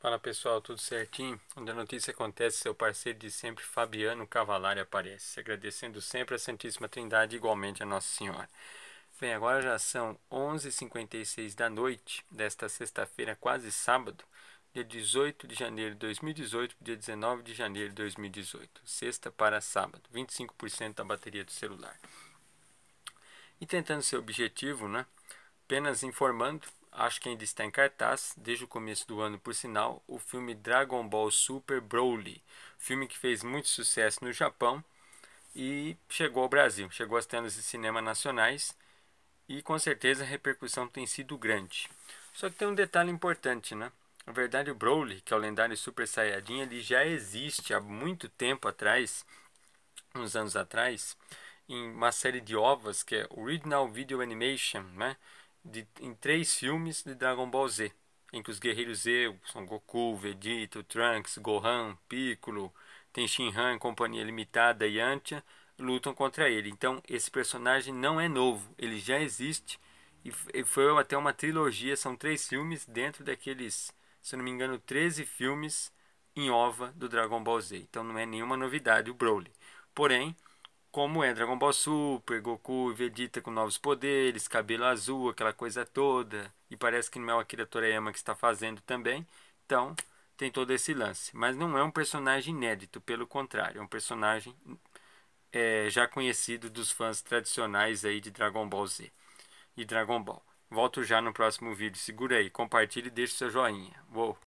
Fala pessoal, tudo certinho? Onde a notícia acontece, seu parceiro de sempre, Fabiano Cavalari, aparece. Agradecendo sempre a Santíssima Trindade, igualmente a Nossa Senhora. Bem, agora já são 11h56 da noite, desta sexta-feira, quase sábado, dia 18 de janeiro de 2018, dia 19 de janeiro de 2018. Sexta para sábado, 25% da bateria do celular. E tentando seu objetivo, né? Apenas informando acho que ainda está em cartaz, desde o começo do ano, por sinal, o filme Dragon Ball Super Broly, filme que fez muito sucesso no Japão e chegou ao Brasil, chegou às telas de cinema nacionais e com certeza a repercussão tem sido grande. Só que tem um detalhe importante, né? Na verdade, o Broly, que é o lendário Super Saiyajin, ele já existe há muito tempo atrás, uns anos atrás, em uma série de ovas que é Original Video Animation, né? de, em três filmes de Dragon Ball Z, em que os guerreiros Z são Goku, Vegeta, Trunks, Gohan, Piccolo, tem Shinhan e Companhia Limitada e Yantia lutam contra ele. Então esse personagem não é novo, ele já existe e foi até uma trilogia, são três filmes dentro daqueles, se não me engano, 13 filmes em ova do Dragon Ball Z. Então não é nenhuma novidade o Broly. Porém, como é Dragon Ball Super, Goku e Vegeta com novos poderes, cabelo azul, aquela coisa toda. E parece que não é o Akira Toriyama que está fazendo também. Então, tem todo esse lance. Mas não é um personagem inédito, pelo contrário, é um personagem é, já conhecido dos fãs tradicionais aí de Dragon Ball Z e Dragon Ball. Volto já no próximo vídeo. Segura aí, compartilhe e deixe seu joinha. Uou!